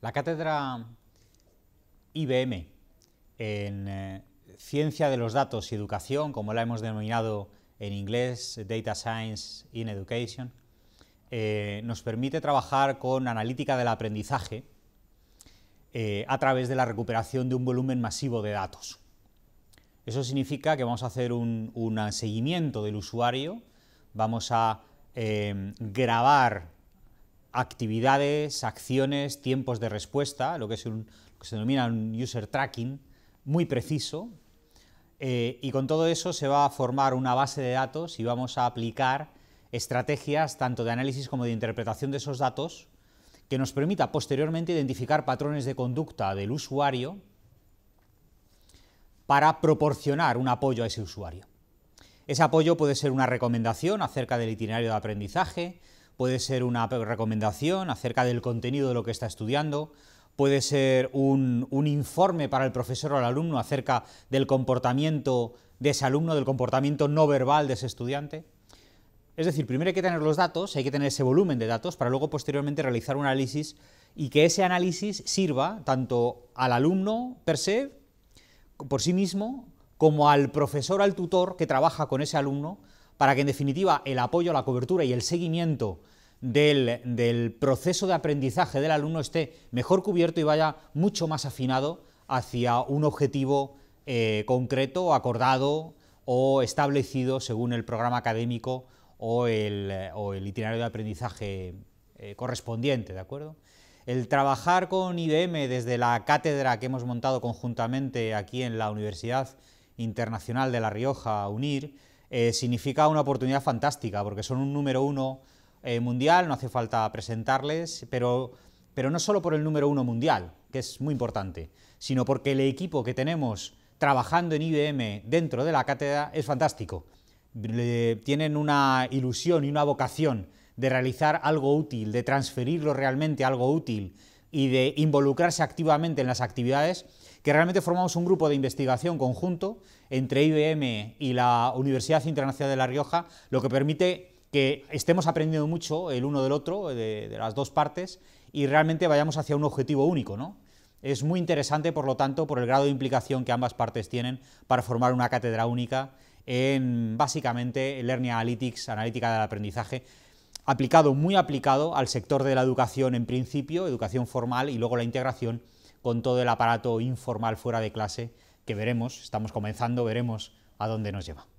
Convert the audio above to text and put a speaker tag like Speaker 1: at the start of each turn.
Speaker 1: La cátedra IBM en eh, Ciencia de los Datos y Educación, como la hemos denominado en inglés, Data Science in Education, eh, nos permite trabajar con analítica del aprendizaje eh, a través de la recuperación de un volumen masivo de datos. Eso significa que vamos a hacer un seguimiento del usuario, vamos a grabar actividades, acciones, tiempos de respuesta, lo que, es se denomina un user tracking muy preciso, eh, y con todo eso se va a formar una base de datos y vamos a aplicar estrategias tanto de análisis como de interpretación de esos datos que nos permita posteriormente identificar patrones de conducta del usuario para proporcionar un apoyo a ese usuario. Ese apoyo puede ser una recomendación acerca del itinerario de aprendizaje, puede ser una recomendación acerca del contenido de lo que está estudiando, puede ser un, informe para el profesor o el alumno acerca del comportamiento de ese alumno, del comportamiento no verbal de ese estudiante. Es decir, primero hay que tener los datos, hay que tener ese volumen de datos para luego posteriormente realizar un análisis y que ese análisis sirva tanto al alumno per se, por sí mismo, como al profesor, al tutor que trabaja con ese alumno para que en definitiva el apoyo, la cobertura y el seguimiento del, proceso de aprendizaje del alumno esté mejor cubierto y vaya mucho más afinado hacia un objetivo eh, concreto, acordado o establecido según el programa académico o el, itinerario de aprendizaje eh, correspondiente, ¿de acuerdo? El trabajar con IBM desde la cátedra que hemos montado conjuntamente aquí en la Universidad Internacional de La Rioja, UNIR, eh, significa una oportunidad fantástica, porque son un número uno eh, mundial, no hace falta presentarles, pero, no solo por el número uno mundial, que es muy importante, sino porque el equipo que tenemos trabajando en IBM dentro de la cátedra es fantástico. tienen una ilusión y una vocación de realizar algo útil, de transferirlo realmente a algo útil y de involucrarse activamente en las actividades que realmente formamos un grupo de investigación conjunto entre IBM y la Universidad Internacional de La Rioja, lo que permite que estemos aprendiendo mucho el uno del otro, de, las dos partes, y realmente vayamos hacia un objetivo único. Es muy interesante, por lo tanto, por el grado de implicación que ambas partes tienen para formar una cátedra única en, básicamente, Learning Analytics, analítica del aprendizaje, aplicado, muy aplicado al sector de la educación en principio, educación formal y luego la integración con todo el aparato informal fuera de clase que veremos, estamos comenzando, veremos a dónde nos lleva.